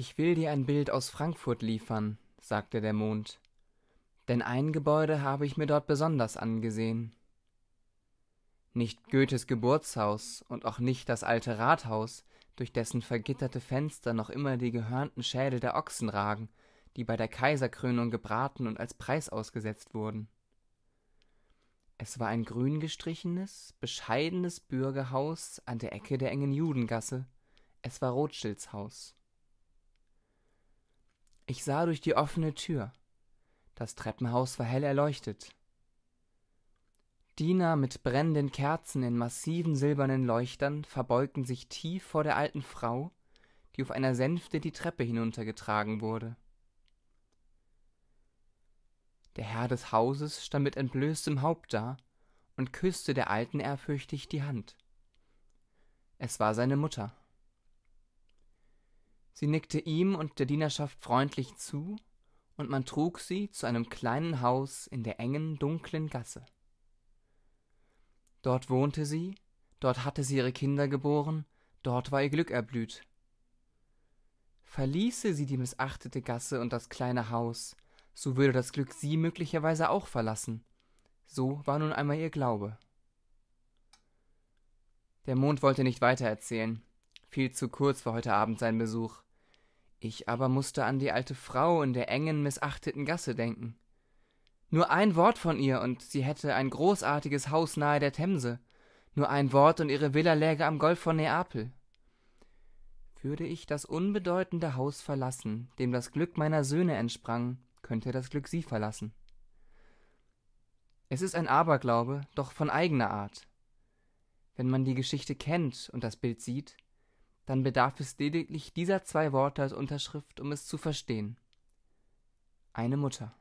Ich will dir ein Bild aus Frankfurt liefern, sagte der Mond, denn ein Gebäude habe ich mir dort besonders angesehen. Nicht Goethes Geburtshaus und auch nicht das alte Rathaus, durch dessen vergitterte Fenster noch immer die gehörnten Schädel der Ochsen ragen, die bei der Kaiserkrönung gebraten und als Preis ausgesetzt wurden. Es war ein grün gestrichenes, bescheidenes Bürgerhaus an der Ecke der engen Judengasse. Es war Rothschilds Haus ich sah durch die offene tür das treppenhaus war hell erleuchtet diener mit brennenden kerzen in massiven silbernen leuchtern verbeugten sich tief vor der alten frau die auf einer sänfte die treppe hinuntergetragen wurde der herr des hauses stand mit entblößtem haupt da und küßte der alten ehrfürchtig die hand es war seine mutter sie nickte ihm und der dienerschaft freundlich zu und man trug sie zu einem kleinen haus in der engen dunklen gasse dort wohnte sie dort hatte sie ihre kinder geboren dort war ihr glück erblüht verließe sie die missachtete gasse und das kleine haus so würde das glück sie möglicherweise auch verlassen so war nun einmal ihr glaube der mond wollte nicht weiter erzählen. viel zu kurz war heute abend sein besuch ich aber musste an die alte Frau in der engen, mißachteten Gasse denken. Nur ein Wort von ihr, und sie hätte ein großartiges Haus nahe der Themse. Nur ein Wort, und ihre Villa läge am Golf von Neapel. Würde ich das unbedeutende Haus verlassen, dem das Glück meiner Söhne entsprang, könnte das Glück sie verlassen. Es ist ein Aberglaube, doch von eigener Art. Wenn man die Geschichte kennt und das Bild sieht, dann bedarf es lediglich dieser zwei Worte als Unterschrift, um es zu verstehen. Eine Mutter.